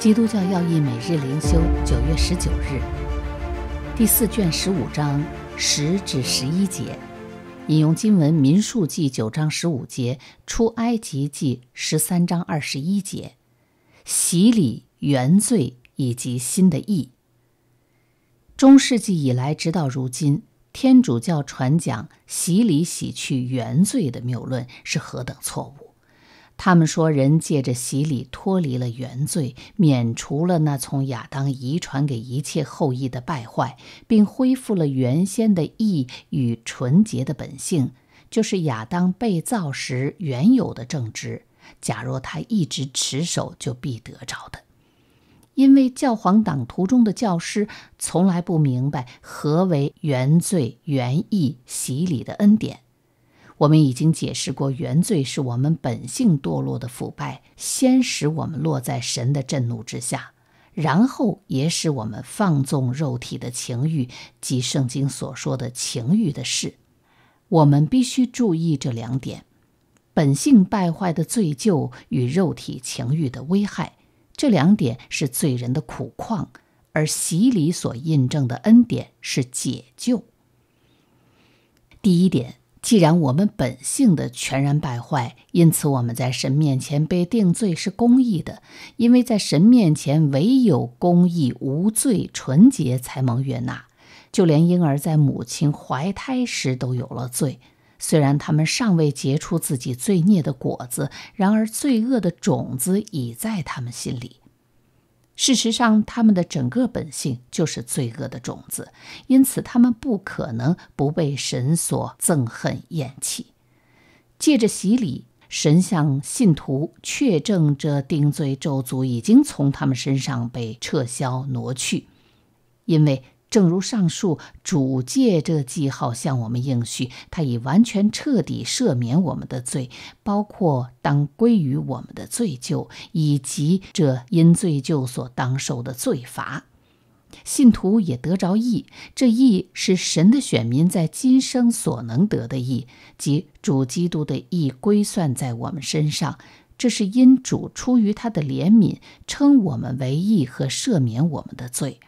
基督教要义每日灵修，九月十九日，第四卷十五章十至十一节，引用经文《民数记》九章十五节，《出埃及记》十三章二十一节，洗礼原罪以及新的义。中世纪以来直到如今，天主教传讲洗礼洗去原罪的谬论是何等错误！他们说，人借着洗礼脱离了原罪，免除了那从亚当遗传给一切后裔的败坏，并恢复了原先的义与纯洁的本性，就是亚当被造时原有的正直。假若他一直持守，就必得着的。因为教皇党徒中的教师从来不明白何为原罪、原义、洗礼的恩典。我们已经解释过，原罪是我们本性堕落的腐败，先使我们落在神的震怒之下，然后也使我们放纵肉体的情欲，即圣经所说的情欲的事。我们必须注意这两点：本性败坏的罪疚与肉体情欲的危害。这两点是罪人的苦况，而洗礼所印证的恩典是解救。第一点。既然我们本性的全然败坏，因此我们在神面前被定罪是公义的，因为在神面前唯有公义、无罪、纯洁才蒙悦纳。就连婴儿在母亲怀胎时都有了罪，虽然他们尚未结出自己罪孽的果子，然而罪恶的种子已在他们心里。事实上，他们的整个本性就是罪恶的种子，因此他们不可能不被神所憎恨、厌弃。借着洗礼，神向信徒确证，这定罪咒诅已经从他们身上被撤销、挪去，因为。正如上述，主借这记号向我们应许，他已完全彻底赦免我们的罪，包括当归于我们的罪疚以及这因罪疚所当受的罪罚。信徒也得着义，这义是神的选民在今生所能得的义，即主基督的义归算在我们身上。这是因主出于他的怜悯，称我们为义和赦免我们的罪。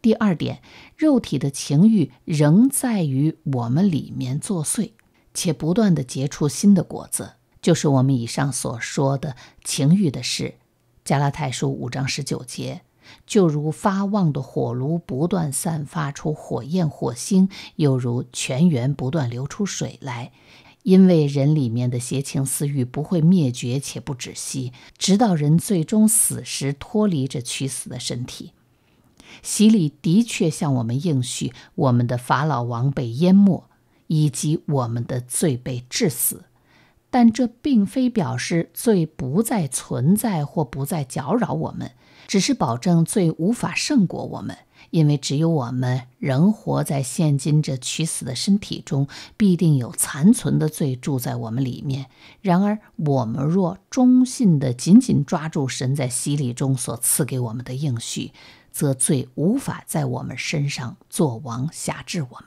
第二点，肉体的情欲仍在于我们里面作祟，且不断地结出新的果子，就是我们以上所说的情欲的事。加拉太书五章十九节，就如发旺的火炉不断散发出火焰火星，又如泉源不断流出水来。因为人里面的邪情私欲不会灭绝且不止息，直到人最终死时脱离这屈死的身体。洗礼的确向我们应许，我们的法老王被淹没，以及我们的罪被致死。但这并非表示罪不再存在或不再搅扰我们，只是保证罪无法胜过我们。因为只有我们仍活在现今这取死的身体中，必定有残存的罪住在我们里面。然而，我们若忠信地紧紧抓住神在洗礼中所赐给我们的应许。则罪无法在我们身上做王辖制我们。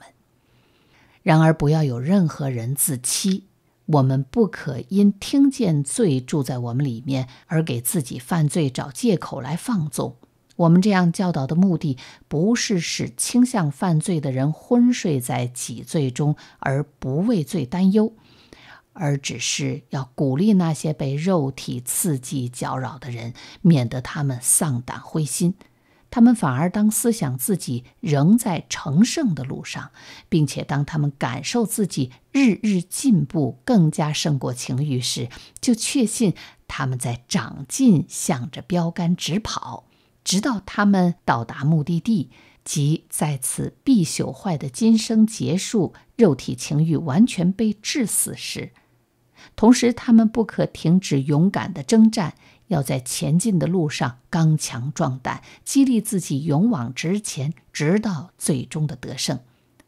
然而，不要有任何人自欺，我们不可因听见罪住在我们里面而给自己犯罪找借口来放纵。我们这样教导的目的，不是使倾向犯罪的人昏睡在己罪中而不为罪担忧，而只是要鼓励那些被肉体刺激搅扰的人，免得他们丧胆灰心。他们反而当思想自己仍在成圣的路上，并且当他们感受自己日日进步，更加胜过情欲时，就确信他们在长进，向着标杆直跑，直到他们到达目的地，即在此必朽坏的今生结束，肉体情欲完全被致死时。同时，他们不可停止勇敢的征战。要在前进的路上刚强壮胆，激励自己勇往直前，直到最终的得胜。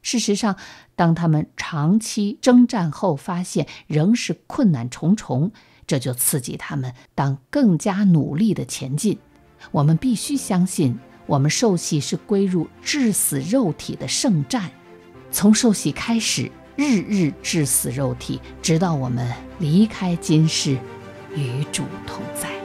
事实上，当他们长期征战后，发现仍是困难重重，这就刺激他们当更加努力的前进。我们必须相信，我们受洗是归入致死肉体的圣战，从受洗开始，日日致死肉体，直到我们离开今世，与主同在。